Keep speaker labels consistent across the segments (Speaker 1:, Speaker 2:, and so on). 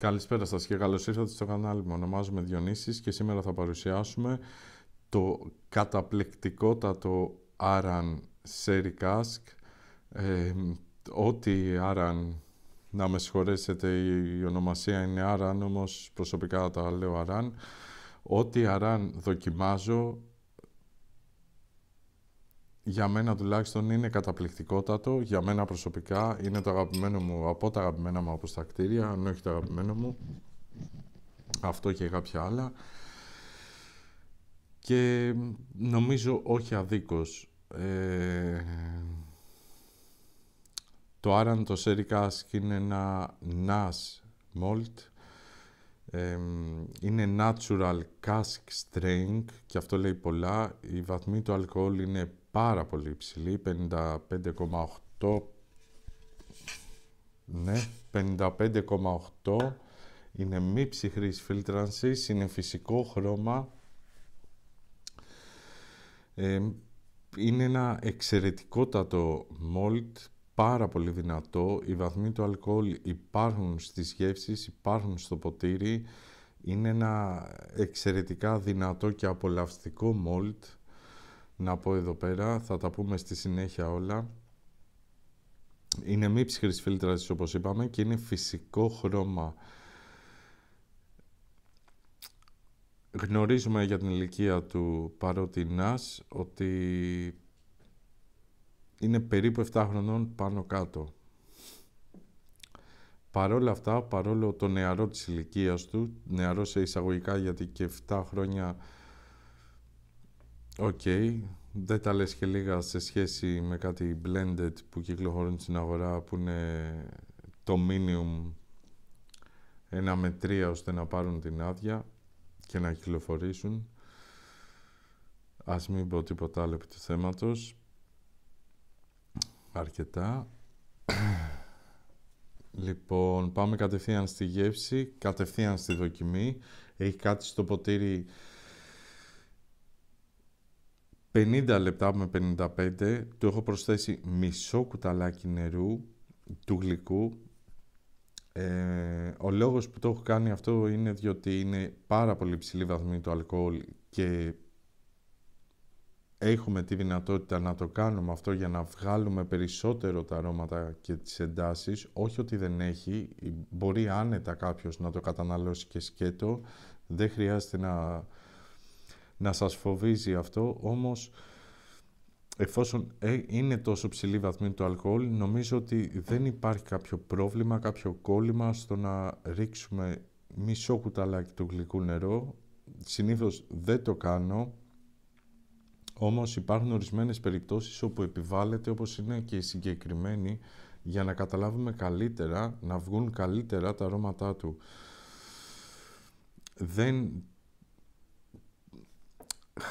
Speaker 1: Καλησπέρα σας και καλώς ήρθατε στο κανάλι μου. Ονομάζομαι Διονύσης και σήμερα θα παρουσιάσουμε το καταπληκτικότατο Aran Σέρικασκ. ό,τι Aran, να με συγχωρέσετε, η ονομασία είναι Aran, όμως προσωπικά τα λέω Aran. Ό,τι Aran δοκιμάζω για μένα τουλάχιστον είναι καταπληκτικότατο. Για μένα προσωπικά είναι το αγαπημένο μου, από τα αγαπημένα μου από τα κτίρια, αν όχι το αγαπημένο μου. Αυτό και κάποια άλλα. Και νομίζω όχι αδίκως. Ε, το Άραν το Σέρικάσκ είναι ένα NAS malt. Ε, είναι natural cask strength και αυτό λέει πολλά. Η βαθμοί του αλκοόλ είναι πάρα πολύ υψηλή, 55,8 ναι, 55,8 είναι μη ψυχρής φίλτρανσης, είναι φυσικό χρώμα. είναι ένα εξαιρετικότατο μόλτ, πάρα πολύ δυνατό. Οι βαθμοί του αλκοόλ υπάρχουν στις γεύσεις, υπάρχουν στο ποτήρι. Είναι ένα εξαιρετικά δυνατό και απολαυστικό μόλτ να πω εδώ πέρα. Θα τα πούμε στη συνέχεια όλα. Είναι μη ψυχρής φίλτρας όπως είπαμε και είναι φυσικό χρώμα. Γνωρίζουμε για την ηλικία του παρότι νας ότι είναι περίπου 7 χρονών πάνω κάτω. Παρόλα αυτά, παρόλο το νεαρό της ηλικίας του, νεαρό σε εισαγωγικά γιατί και 7 χρόνια Οκ. Okay. Δεν τα λες και λίγα σε σχέση με κάτι blended που κυκλοφορούν στην αγορά που είναι το minimum ένα με ώστε να πάρουν την άδεια και να κυκλοφορήσουν. Ας μην πω τίποτα άλλο επί του θέματος. Αρκετά. λοιπόν, πάμε κατευθείαν στη γεύση, κατευθείαν στη δοκιμή. Έχει κάτι στο ποτήρι 50 λεπτά με 55 του έχω προσθέσει μισό κουταλάκι νερού του γλυκού. Ε, ο λόγος που το έχω κάνει αυτό είναι διότι είναι πάρα πολύ ψηλή βαθμή το αλκοόλ και έχουμε τη δυνατότητα να το κάνουμε αυτό για να βγάλουμε περισσότερο τα αρώματα και τις εντάσεις. Όχι ότι δεν έχει, μπορεί άνετα κάποιος να το καταναλώσει και σκέτο. Δεν χρειάζεται να να σας φοβίζει αυτό, όμως εφόσον ε, είναι τόσο ψηλή βαθμή του αλκοόλ, νομίζω ότι δεν υπάρχει κάποιο πρόβλημα, κάποιο κόλλημα στο να ρίξουμε μισό κουταλάκι του γλυκού νερό. Συνήθως δεν το κάνω, όμως υπάρχουν ορισμένες περιπτώσεις όπου επιβάλλεται, όπως είναι και συγκεκριμένη, για να καταλάβουμε καλύτερα, να βγουν καλύτερα τα αρώματά του. Δεν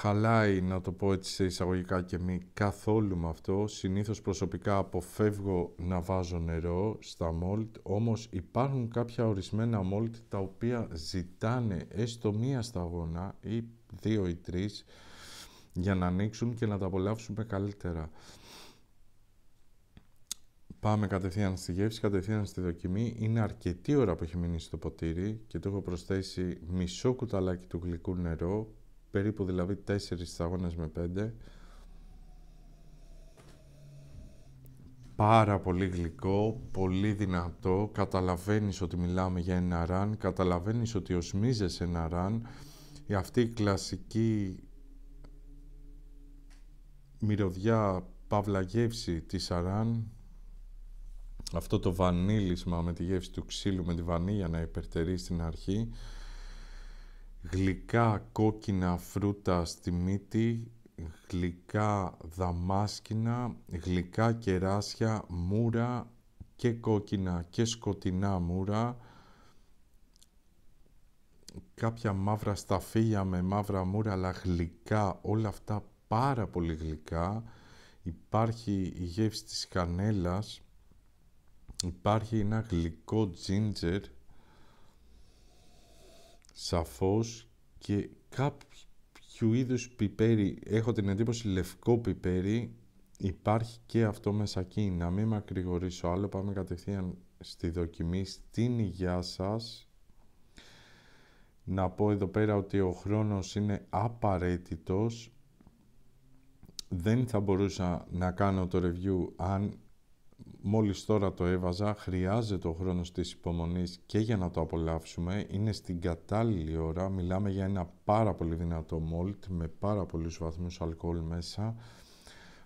Speaker 1: χαλάει, να το πω έτσι σε εισαγωγικά και μη, καθόλου με αυτό. Συνήθως προσωπικά αποφεύγω να βάζω νερό στα μόλτ, όμως υπάρχουν κάποια ορισμένα μόλτ τα οποία ζητάνε έστω μία σταγόνα ή δύο ή τρεις για να ανοίξουν και να τα απολαύσουμε καλύτερα. Πάμε κατευθείαν στη γεύση, κατευθείαν στη δοκιμή. Είναι αρκετή ώρα που έχει μείνει στο ποτήρι και του έχω προσθέσει μισό κουταλάκι του γλυκού νερό περίπου δηλαδή 4 αγώνες με 5. Πάρα πολύ γλυκό, πολύ δυνατό, καταλαβαίνεις ότι μιλάμε για ένα ραν, καταλαβαίνεις ότι οσμίζεσαι ένα ραν. Αυτή η κλασική μυρωδιά παύλα γεύση της αράν, αυτό το βανίλισμα με τη γεύση του ξύλου, με τη βανίλια να υπερτερεί στην αρχή, γλυκά κόκκινα φρούτα στη μύτη, γλυκά δαμάσκινα, γλυκά κεράσια, μούρα και κόκκινα και σκοτεινά μούρα, κάποια μαύρα σταφύλια με μαύρα μούρα, αλλά γλυκά, όλα αυτά πάρα πολύ γλυκά. Υπάρχει η γεύση της κανέλας, υπάρχει ένα γλυκό τζίντζερ, σαφώς και κάποιου είδους πιπέρι, έχω την εντύπωση λευκό πιπέρι, υπάρχει και αυτό μέσα εκεί. Να μην μακρηγορήσω άλλο, πάμε κατευθείαν στη δοκιμή, στην υγειά σας. Να πω εδώ πέρα ότι ο χρόνος είναι απαραίτητος. Δεν θα μπορούσα να κάνω το review αν μόλις τώρα το έβαζα, χρειάζεται ο χρόνος της υπομονής και για να το απολαύσουμε. Είναι στην κατάλληλη ώρα, μιλάμε για ένα πάρα πολύ δυνατό μόλτ με πάρα πολλούς βαθμούς αλκοόλ μέσα.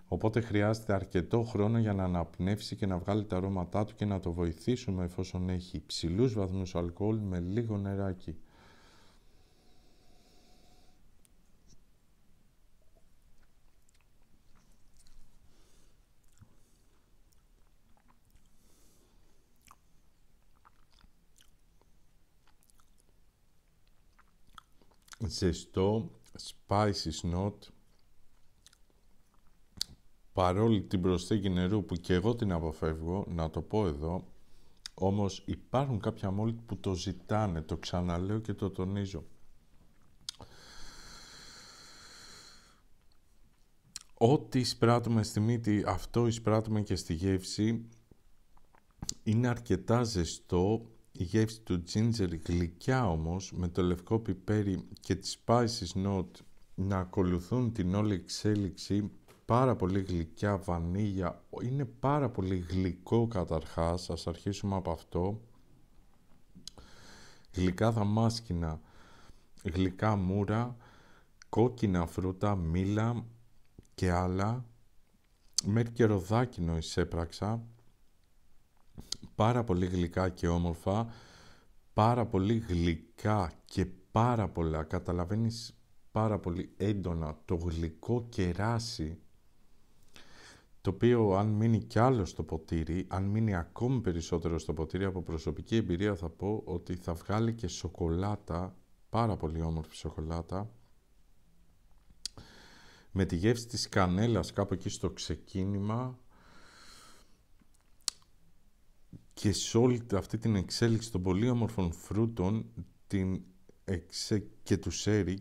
Speaker 1: Οπότε χρειάζεται αρκετό χρόνο για να αναπνεύσει και να βγάλει τα αρώματά του και να το βοηθήσουμε εφόσον έχει ψηλούς βαθμούς αλκοόλ με λίγο νεράκι. ζεστό, spicy snot, παρόλη την προσθήκη νερού που και εγώ την αποφεύγω, να το πω εδώ, όμως υπάρχουν κάποια μόλι που το ζητάνε, το ξαναλέω και το τονίζω. Ό,τι εισπράττουμε στη μύτη, αυτό εισπράττουμε και στη γεύση. Είναι αρκετά ζεστό, η γεύση του τζίντζερ γλυκιά όμως με το λευκό πιπέρι και τις spices note να ακολουθούν την όλη εξέλιξη πάρα πολύ γλυκιά, βανίλια, είναι πάρα πολύ γλυκό καταρχάς, ας αρχίσουμε από αυτό. Γλυκά δαμάσκηνα, γλυκά μούρα, κόκκινα φρούτα, μήλα και άλλα. και ροδάκινο εισέπραξα, πάρα πολύ γλυκά και όμορφα, πάρα πολύ γλυκά και πάρα πολλά, καταλαβαίνεις πάρα πολύ έντονα το γλυκό κεράσι, το οποίο αν μείνει κι άλλο στο ποτήρι, αν μείνει ακόμη περισσότερο στο ποτήρι, από προσωπική εμπειρία θα πω ότι θα βγάλει και σοκολάτα, πάρα πολύ όμορφη σοκολάτα, με τη γεύση της κανέλας κάπου εκεί στο ξεκίνημα και σε όλη αυτή την εξέλιξη των πολύ όμορφων φρούτων την και του σέρι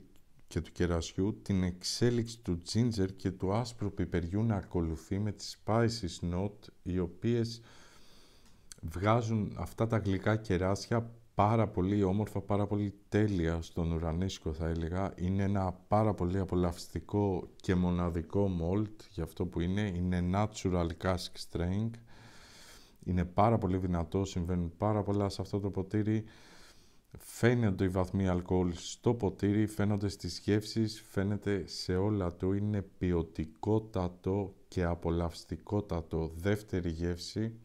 Speaker 1: και του κερασιού, την εξέλιξη του τζίντζερ και του άσπρου πιπεριού να ακολουθεί με τις spicy νότ οι οποίες βγάζουν αυτά τα γλυκά κεράσια πάρα πολύ όμορφα, πάρα πολύ τέλεια στον ουρανίσκο θα έλεγα. Είναι ένα πάρα πολύ απολαυστικό και μοναδικό μόλτ για αυτό που είναι. Είναι natural cask strength είναι πάρα πολύ δυνατό, συμβαίνουν πάρα πολλά σε αυτό το ποτήρι. Φαίνονται οι βαθμοί αλκοόλ στο ποτήρι, φαίνονται στις γεύσεις, φαίνεται σε όλα του. Είναι ποιοτικότατο και απολαυστικότατο δεύτερη γεύση.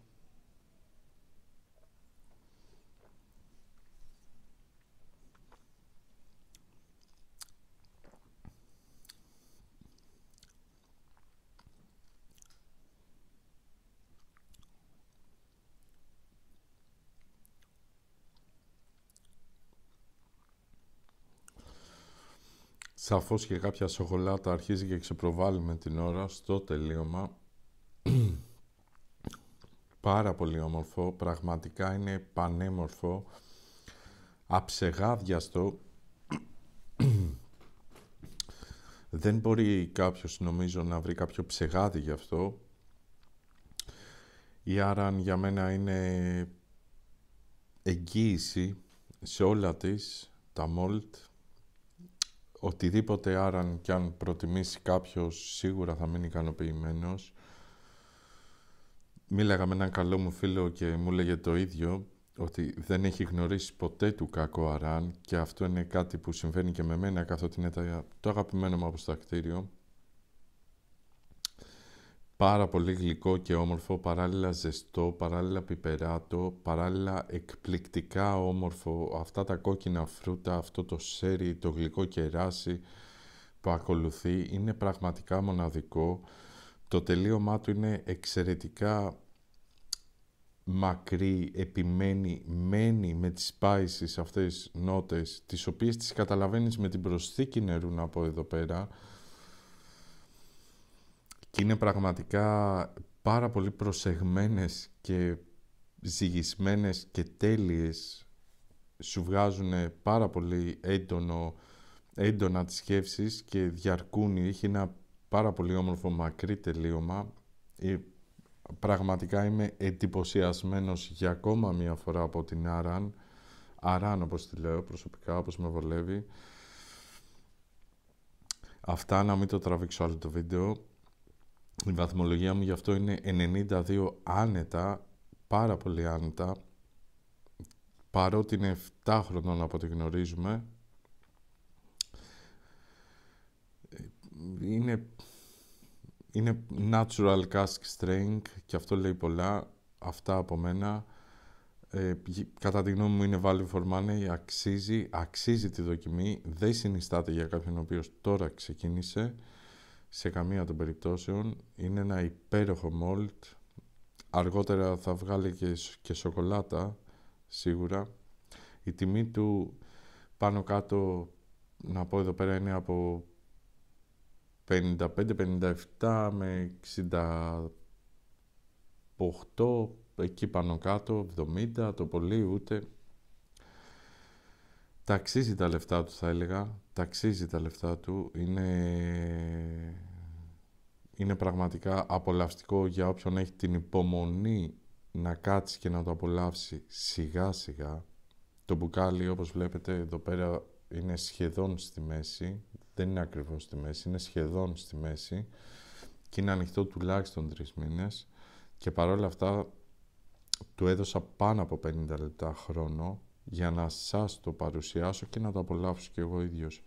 Speaker 1: Σαφώς και κάποια σοκολάτα αρχίζει και ξεπροβάλλει με την ώρα στο τελείωμα. Πάρα πολύ όμορφο, πραγματικά είναι πανέμορφο, αψεγάδιαστο. Δεν μπορεί κάποιος νομίζω να βρει κάποιο ψεγάδι γι' αυτό. Η Άραν για μένα είναι εγγύηση σε όλα της, τα μόλτ, οτιδήποτε άραν και αν προτιμήσει κάποιος, σίγουρα θα μείνει ικανοποιημένος. Μίλαγα με έναν καλό μου φίλο και μου λέγε το ίδιο, ότι δεν έχει γνωρίσει ποτέ του κακό αράν και αυτό είναι κάτι που συμβαίνει και με μένα καθότι είναι το αγαπημένο μου αποστακτήριο πάρα πολύ γλυκό και όμορφο, παράλληλα ζεστό, παράλληλα πιπεράτο, παράλληλα εκπληκτικά όμορφο, αυτά τα κόκκινα φρούτα, αυτό το σέρι, το γλυκό κεράσι που ακολουθεί είναι πραγματικά μοναδικό. Το τελείωμά του είναι εξαιρετικά μακρύ, επιμένει, μένει με τις spices αυτές νότες, τις οποίες τις καταλαβαίνεις με την προσθήκη νερού να εδώ πέρα, και είναι πραγματικά πάρα πολύ προσεγμένες και ζυγισμένες και τέλειες σου βγάζουν πάρα πολύ έντονο, έντονα τις σκέψεις και διαρκούν. Έχει ένα πάρα πολύ όμορφο μακρύ τελείωμα. Ε, πραγματικά είμαι εντυπωσιασμένος για ακόμα μία φορά από την Άραν. Αράν όπως τη λέω προσωπικά, όπως με βολεύει. Αυτά να μην το τραβήξω άλλο το βίντεο. Η βαθμολογία μου γι' αυτό είναι 92 άνετα, πάρα πολύ άνετα. Παρότι είναι 7 χρονών από ό,τι γνωρίζουμε, είναι, είναι natural cask strength και αυτό λέει πολλά. Αυτά από μένα. Ε, κατά τη γνώμη μου είναι value for money, αξίζει, αξίζει τη δοκιμή, δεν συνιστάται για κάποιον ο οποίος τώρα ξεκίνησε σε καμία των περιπτώσεων. Είναι ένα υπέροχο μόλτ. Αργότερα θα βγάλει και, και σοκολάτα, σίγουρα. Η τιμή του πάνω κάτω, να πω εδώ πέρα, είναι από 55-57 με 68, εκεί πάνω κάτω, 70 το πολύ ούτε. Ταξίζει τα λεφτά του θα έλεγα. Ταξίζει τα λεφτά του. Είναι, είναι πραγματικά απολαυστικό για όποιον έχει την υπομονή να κάτσει και να το απολαύσει σιγά σιγά. Το μπουκάλι όπως βλέπετε εδώ πέρα είναι σχεδόν στη μέση. Δεν είναι ακριβώς στη μέση, είναι σχεδόν στη μέση. Και είναι ανοιχτό τουλάχιστον τρεις μήνες. Και παρόλα αυτά του έδωσα πάνω από 50 λεπτά χρόνο για να σας το παρουσιάσω και να το απολαύσω και εγώ ίδιος.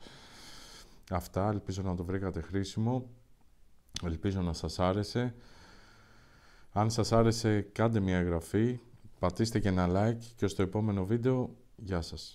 Speaker 1: Αυτά, ελπίζω να το βρήκατε χρήσιμο, ελπίζω να σας άρεσε. Αν σας άρεσε κάντε μια εγγραφή, πατήστε και ένα like και στο επόμενο βίντεο, γεια σας.